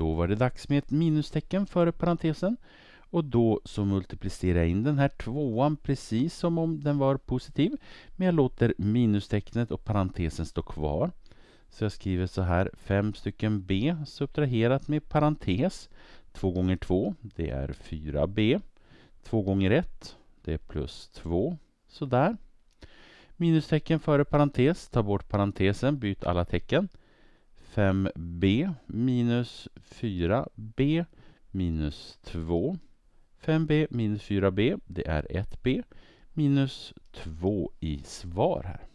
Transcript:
Då var det dags med ett minustecken före parentesen och då så multiplicerar jag in den här tvåan precis som om den var positiv. Men jag låter minustecknet och parentesen stå kvar. Så jag skriver så här, Fem stycken B subtraherat med parentes. 2 gånger 2, det är 4B. 2 gånger 1, det är plus 2. Sådär. Minustecken före parentes, ta bort parentesen, byt alla tecken. 5B minus 4b minus 2. 5b minus 4b, det är 1b minus 2 i svar här.